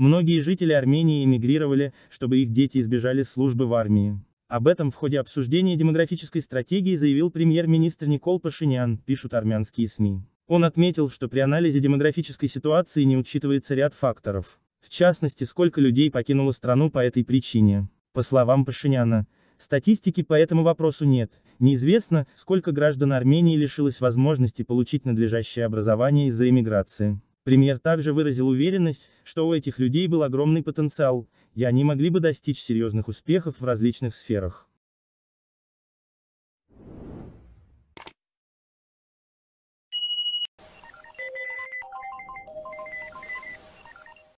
Многие жители Армении эмигрировали, чтобы их дети избежали службы в армии. Об этом в ходе обсуждения демографической стратегии заявил премьер-министр Никол Пашинян, пишут армянские СМИ. Он отметил, что при анализе демографической ситуации не учитывается ряд факторов. В частности, сколько людей покинуло страну по этой причине. По словам Пашиняна, статистики по этому вопросу нет, неизвестно, сколько граждан Армении лишилось возможности получить надлежащее образование из-за эмиграции. Премьер также выразил уверенность, что у этих людей был огромный потенциал, и они могли бы достичь серьезных успехов в различных сферах.